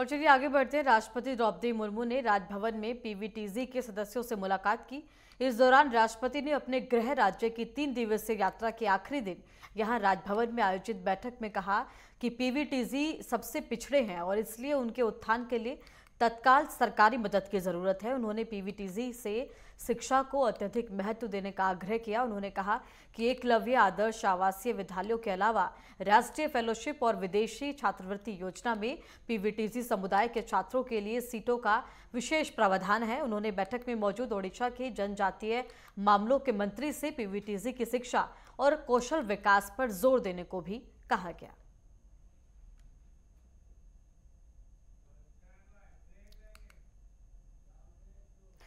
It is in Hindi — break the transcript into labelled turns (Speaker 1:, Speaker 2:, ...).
Speaker 1: और चलिए आगे बढ़ते हैं राष्ट्रपति द्रौपदी मुर्मू ने राजभवन में पीवीटीजी के सदस्यों से मुलाकात की इस दौरान राष्ट्रपति ने अपने गृह राज्य की तीन दिवसीय यात्रा के आखिरी दिन यहां राजभवन में आयोजित बैठक में कहा कि पीवीटीजी सबसे पिछड़े हैं और इसलिए उनके उत्थान के लिए तत्काल सरकारी मदद की ज़रूरत है उन्होंने पीवीटीजी से शिक्षा को अत्यधिक महत्व देने का आग्रह किया उन्होंने कहा कि एकलव्य आदर्श आवासीय विद्यालयों के अलावा राष्ट्रीय फेलोशिप और विदेशी छात्रवृत्ति योजना में पीवीटीजी समुदाय के छात्रों के लिए सीटों का विशेष प्रावधान है उन्होंने बैठक में मौजूद ओडिशा के जनजातीय मामलों के मंत्री से पीवीटीजी की शिक्षा और कौशल विकास पर जोर देने को भी कहा गया